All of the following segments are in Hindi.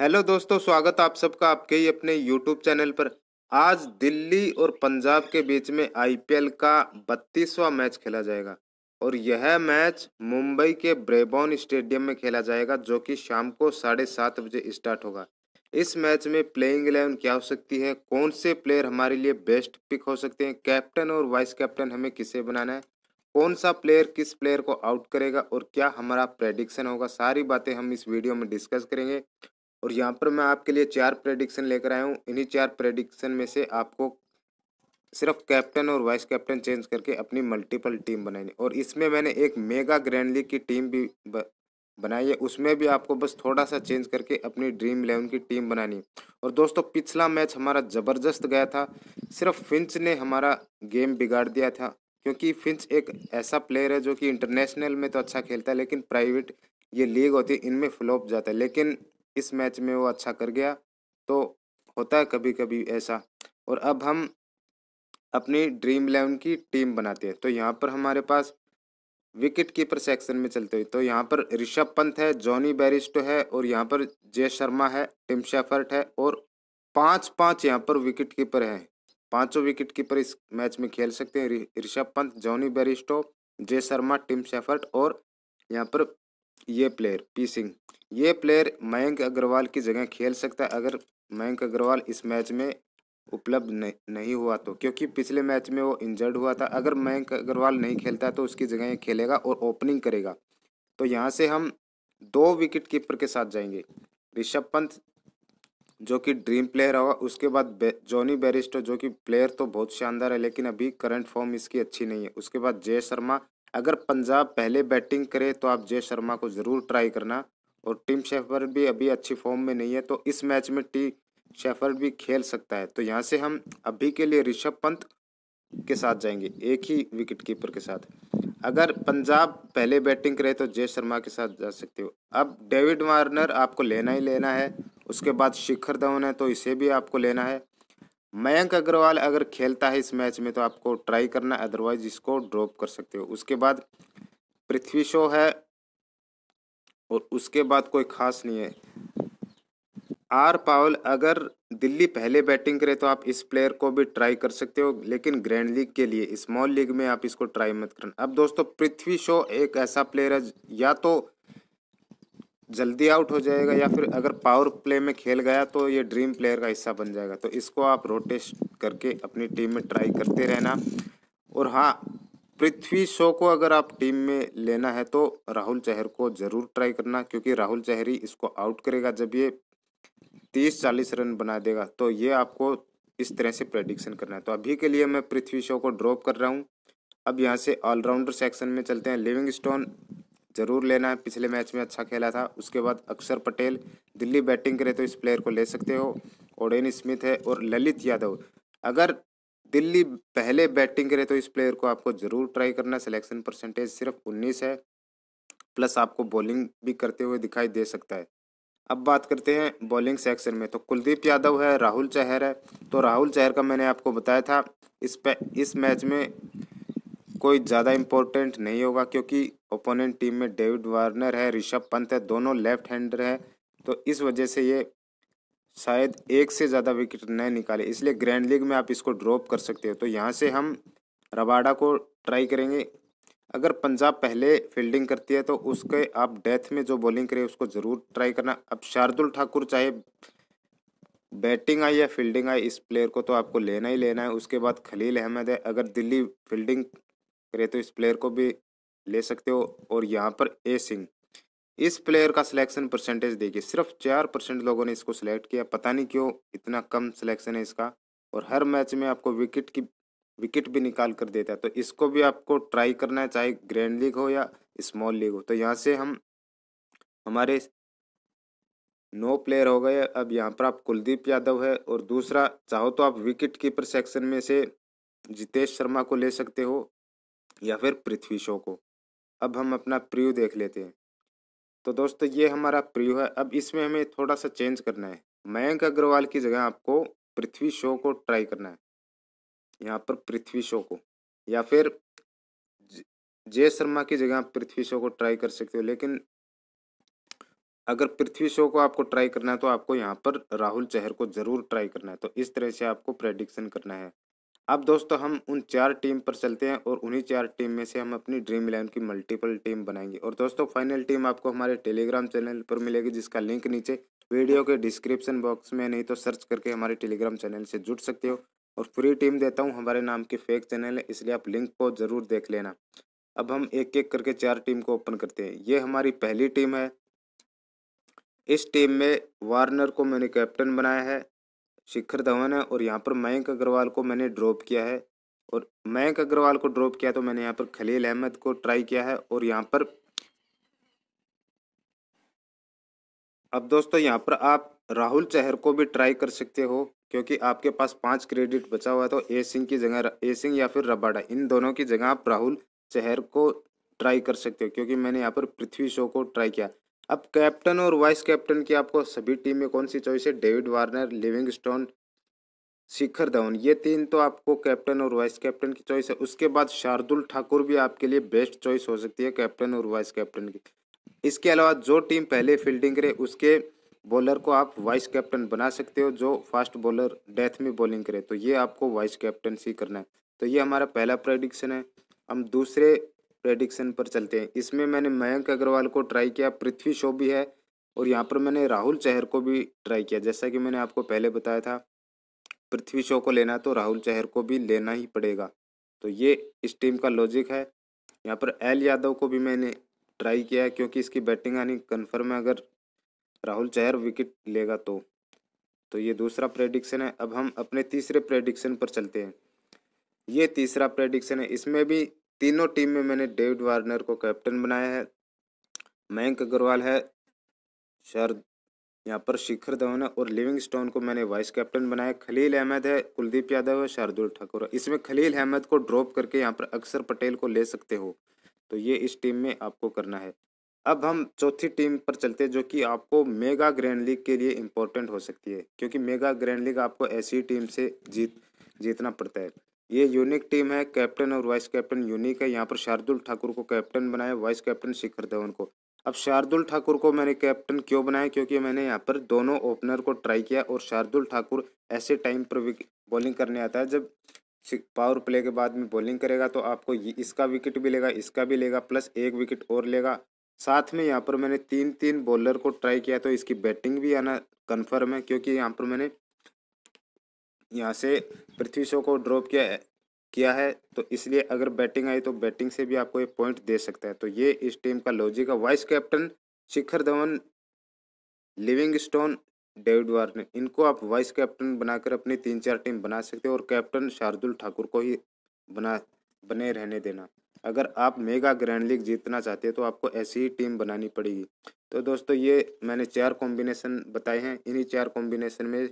हेलो दोस्तों स्वागत आप सबका आपके ही अपने यूट्यूब चैनल पर आज दिल्ली और पंजाब के बीच में आईपीएल का बत्तीसवा मैच खेला जाएगा और यह मैच मुंबई के ब्रेबॉन स्टेडियम में खेला जाएगा जो कि शाम को साढ़े सात बजे स्टार्ट होगा इस मैच में प्लेइंग इलेवन क्या हो सकती है कौन से प्लेयर हमारे लिए बेस्ट पिक हो सकते हैं कैप्टन और वाइस कैप्टन हमें किसे बनाना है कौन सा प्लेयर किस प्लेयर को आउट करेगा और क्या हमारा प्रेडिक्शन होगा सारी बातें हम इस वीडियो में डिस्कस करेंगे और यहाँ पर मैं आपके लिए चार प्रेडिक्शन लेकर आया हूँ इन्हीं चार प्रेडिक्शन में से आपको सिर्फ कैप्टन और वाइस कैप्टन चेंज करके अपनी मल्टीपल टीम बनानी और इसमें मैंने एक मेगा ग्रैंड लीग की टीम भी बनाई है उसमें भी आपको बस थोड़ा सा चेंज करके अपनी ड्रीम इलेवन की टीम बनानी और दोस्तों पिछला मैच हमारा ज़बरदस्त गया था सिर्फ फिंच ने हमारा गेम बिगाड़ दिया था क्योंकि फिंच एक ऐसा प्लेयर है जो कि इंटरनेशनल में तो अच्छा खेलता है लेकिन प्राइवेट ये लीग होती है इनमें फ्लॉप जाता है लेकिन इस मैच में वो अच्छा कर गया तो होता है कभी कभी ऐसा और अब हम अपनी ड्रीम इलेवन की टीम बनाते हैं तो यहाँ पर हमारे पास विकेट कीपर सेक्शन में चलते हुए तो यहाँ पर ऋषभ पंत है जॉनी बैरिस्टो है और यहाँ पर जय शर्मा है टिम शेफर्ट है और पांच पांच यहाँ पर विकेट कीपर हैं पांचों विकेट कीपर इस मैच में खेल सकते हैं ऋषभ पंत जॉनी बैरिस्टो जय शर्मा टिम शेफर्ट और यहाँ पर ये प्लेयर पी सिंह ये प्लेयर मयंक अग्रवाल की जगह खेल सकता है अगर मयंक अग्रवाल इस मैच में उपलब्ध नहीं हुआ तो क्योंकि पिछले मैच में वो इंजर्ड हुआ था अगर मयंक अग्रवाल नहीं खेलता तो उसकी जगह खेलेगा और ओपनिंग करेगा तो यहाँ से हम दो विकेट कीपर के साथ जाएंगे ऋषभ पंत जो कि ड्रीम प्लेयर होगा उसके बाद बे, जॉनी बेरिस्टो जो कि प्लेयर तो बहुत शानदार है लेकिन अभी करंट फॉर्म इसकी अच्छी नहीं है उसके बाद जय शर्मा अगर पंजाब पहले बैटिंग करे तो आप जय शर्मा को ज़रूर ट्राई करना और टीम शेफर भी अभी अच्छी फॉर्म में नहीं है तो इस मैच में टी शेफर भी खेल सकता है तो यहाँ से हम अभी के लिए ऋषभ पंत के साथ जाएंगे एक ही विकेट कीपर के साथ अगर पंजाब पहले बैटिंग करे तो जय शर्मा के साथ जा सकते हो अब डेविड वार्नर आपको लेना ही लेना है उसके बाद शिखर धवन है तो इसे भी आपको लेना है मयंक अग्रवाल अगर खेलता है इस मैच में तो आपको ट्राई करना अदरवाइज इसको ड्रॉप कर सकते हो उसके बाद पृथ्वी शो है और उसके बाद कोई खास नहीं है आर पावल अगर दिल्ली पहले बैटिंग करे तो आप इस प्लेयर को भी ट्राई कर सकते हो लेकिन ग्रैंड लीग के लिए स्मॉल लीग में आप इसको ट्राई मत करना अब दोस्तों पृथ्वी शो एक ऐसा प्लेयर है या तो जल्दी आउट हो जाएगा या फिर अगर पावर प्ले में खेल गया तो ये ड्रीम प्लेयर का हिस्सा बन जाएगा तो इसको आप रोटेट करके अपनी टीम में ट्राई करते रहना और हाँ पृथ्वी शो को अगर आप टीम में लेना है तो राहुल चहर को ज़रूर ट्राई करना क्योंकि राहुल चहरी इसको आउट करेगा जब ये तीस चालीस रन बना देगा तो ये आपको इस तरह से प्रेडिक्शन करना है तो अभी के लिए मैं पृथ्वी शो को ड्रॉप कर रहा हूँ अब यहाँ से ऑलराउंडर सेक्शन में चलते हैं लिविंग स्टोन जरूर लेना है पिछले मैच में अच्छा खेला था उसके बाद अक्षर पटेल दिल्ली बैटिंग करे तो इस प्लेयर को ले सकते हो ओडेन स्मिथ है और ललित यादव अगर दिल्ली पहले बैटिंग करे तो इस प्लेयर को आपको ज़रूर ट्राई करना सिलेक्शन परसेंटेज सिर्फ उन्नीस है प्लस आपको बॉलिंग भी करते हुए दिखाई दे सकता है अब बात करते हैं बॉलिंग सेक्शन में तो कुलदीप यादव है राहुल चहर है तो राहुल चहर का मैंने आपको बताया था इस पे इस मैच में कोई ज़्यादा इम्पोर्टेंट नहीं होगा क्योंकि ओपोनेंट टीम में डेविड वार्नर है ऋषभ पंत है दोनों लेफ्ट हैंडर है तो इस वजह से ये शायद एक से ज़्यादा विकेट नहीं निकाले इसलिए ग्रैंड लीग में आप इसको ड्रॉप कर सकते हो तो यहाँ से हम रबाडा को ट्राई करेंगे अगर पंजाब पहले फील्डिंग करती है तो उसके आप डेथ में जो बॉलिंग करें उसको ज़रूर ट्राई करना अब शार्दुल ठाकुर चाहे बैटिंग आई या फील्डिंग आई इस प्लेयर को तो आपको लेना ही लेना है उसके बाद खलील अहमद है अगर दिल्ली फील्डिंग करे तो इस प्लेयर को भी ले सकते हो और यहाँ पर ए सिंह इस प्लेयर का सिलेक्शन परसेंटेज देखिए सिर्फ चार परसेंट लोगों ने इसको सिलेक्ट किया पता नहीं क्यों इतना कम सिलेक्शन है इसका और हर मैच में आपको विकेट की विकेट भी निकाल कर देता है तो इसको भी आपको ट्राई करना है चाहे ग्रैंड लीग हो या स्मॉल लीग हो तो यहाँ से हम हमारे नौ प्लेयर हो गए अब यहाँ पर आप कुलदीप यादव है और दूसरा चाहो तो आप विकेट कीपर सेक्शन में से जितेश शर्मा को ले सकते हो या फिर पृथ्वी शो को अब हम अपना प्रियो देख लेते हैं तो दोस्तों ये हमारा प्रियो है अब इसमें हमें थोड़ा सा चेंज करना है मयंक अग्रवाल की जगह आपको पृथ्वी शो को ट्राई करना है यहाँ पर पृथ्वी शो को या फिर जय शर्मा की जगह आप पृथ्वी शो को ट्राई कर सकते हो लेकिन अगर पृथ्वी शो को आपको ट्राई करना है तो आपको यहाँ पर राहुल चहर को ज़रूर ट्राई करना है तो इस तरह से आपको प्रेडिक्शन करना है अब दोस्तों हम उन चार टीम पर चलते हैं और उन्हीं चार टीम में से हम अपनी ड्रीम इलेवन की मल्टीपल टीम बनाएंगे और दोस्तों फाइनल टीम आपको हमारे टेलीग्राम चैनल पर मिलेगी जिसका लिंक नीचे वीडियो के डिस्क्रिप्शन बॉक्स में नहीं तो सर्च करके हमारे टेलीग्राम चैनल से जुड़ सकते हो और फ्री टीम देता हूँ हमारे नाम की फेक चैनल है इसलिए आप लिंक को ज़रूर देख लेना अब हम एक एक करके चार टीम को ओपन करते हैं ये हमारी पहली टीम है इस टीम में वार्नर को मैंने कैप्टन बनाया है शिखर धवन है और यहाँ पर मयंक अग्रवाल को मैंने ड्रॉप किया है और मयंक अग्रवाल को ड्रॉप किया तो मैंने यहाँ पर खलील अहमद को ट्राई किया है और यहाँ पर अब दोस्तों यहाँ पर आप राहुल चहर को भी ट्राई कर सकते हो क्योंकि आपके पास पाँच क्रेडिट बचा हुआ है तो ए सिंह की जगह ए सिंह या फिर रबाडा इन दोनों की जगह आप राहुल चहर को ट्राई कर सकते हो क्योंकि मैंने यहाँ पर पृथ्वी शो को ट्राई किया अब कैप्टन और वाइस कैप्टन की आपको सभी टीम में कौन सी चॉइस है David Warner Livingstone Shikhar Dhawan ये तीन तो आपको कैप्टन और वाइस कैप्टन की चॉइस है उसके बाद शार्दुल ठाकुर भी आपके लिए बेस्ट चॉइस हो सकती है कैप्टन और वाइस कैप्टन की इसके अलावा जो टीम पहले फील्डिंग करे उसके बॉलर को आप वाइस कैप्टन बना सकते हो जो फास्ट बॉलर डेथ में बॉलिंग करे तो ये आपको वाइस कैप्टनसी करना है तो ये हमारा पहला प्रडिक्शन है हम दूसरे प्रेडिक्शन पर चलते हैं इसमें मैंने मयंक अग्रवाल को ट्राई किया पृथ्वी शो भी है और यहाँ पर मैंने राहुल चहर को भी ट्राई किया जैसा कि मैंने आपको पहले बताया था पृथ्वी शो को लेना तो राहुल चहर को भी लेना ही पड़ेगा तो ये इस टीम का लॉजिक है यहाँ पर एल यादव को भी मैंने ट्राई किया है क्योंकि इसकी बैटिंग आनी कन्फर्म है अगर राहुल चहर विकेट लेगा तो तो ये दूसरा प्रेडिक्शन है अब हम अपने तीसरे प्रेडिक्शन पर चलते हैं ये तीसरा प्रेडिक्शन है इसमें भी तीनों टीम में मैंने डेविड वार्नर को कैप्टन बनाया है मयंक अग्रवाल है शरद यहाँ पर शिखर धवन है और स्टोन को मैंने वाइस कैप्टन बनाया खलील अहमद है कुलदीप यादव है शार्दुल ठाकुर है इसमें खलील अहमद को ड्रॉप करके यहाँ पर अक्सर पटेल को ले सकते हो तो ये इस टीम में आपको करना है अब हम चौथी टीम पर चलते हैं जो कि आपको मेगा ग्रैंड लीग के लिए इम्पोर्टेंट हो सकती है क्योंकि मेगा ग्रैंड लीग आपको ऐसी टीम से जीत जीतना पड़ता है ये यूनिक टीम है कैप्टन और वाइस कैप्टन यूनिक है यहाँ पर शार्दुल ठाकुर को कैप्टन बनाया वाइस कैप्टन शिखर धवन को अब शार्दुल ठाकुर को मैंने कैप्टन क्यों बनाया क्योंकि मैंने यहाँ पर दोनों ओपनर को ट्राई किया और शार्दुल ठाकुर ऐसे टाइम पर बॉलिंग करने आता है जब पावर प्ले के बाद में बॉलिंग करेगा तो आपको इसका विकेट भी लेगा इसका भी लेगा प्लस एक विकेट और लेगा साथ में यहाँ पर मैंने तीन तीन बॉलर को ट्राई किया तो इसकी बैटिंग भी आना कन्फर्म है क्योंकि यहाँ पर मैंने यहाँ से पृथ्वी शो को ड्रॉप किया है किया है तो इसलिए अगर बैटिंग आई तो बैटिंग से भी आपको एक पॉइंट दे सकता है तो ये इस टीम का लॉजिक है vice captain Shikhar Dhawan Livingstone David Warner इनको आप वाइस कैप्टन बनाकर अपनी तीन चार टीम बना सकते हो और कैप्टन शार्दुल ठाकुर को ही बना बने रहने देना अगर आप मेगा ग्रैंड लीग जीतना चाहते हैं तो आपको ऐसी ही टीम बनानी पड़ेगी तो दोस्तों ये मैंने चार कॉम्बिनेशन बताए हैं इन्हीं चार कॉम्बिनेशन में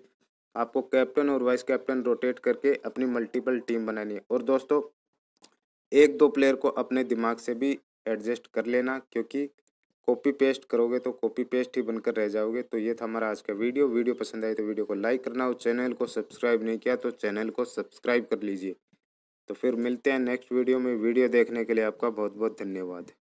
आपको कैप्टन और वाइस कैप्टन रोटेट करके अपनी मल्टीपल टीम बनानी है और दोस्तों एक दो प्लेयर को अपने दिमाग से भी एडजस्ट कर लेना क्योंकि कॉपी पेस्ट करोगे तो कॉपी पेस्ट ही बनकर रह जाओगे तो ये था हमारा आज का वीडियो वीडियो पसंद आए तो वीडियो को लाइक करना और चैनल को सब्सक्राइब नहीं किया तो चैनल को सब्सक्राइब कर लीजिए तो फिर मिलते हैं नेक्स्ट वीडियो में वीडियो देखने के लिए आपका बहुत बहुत धन्यवाद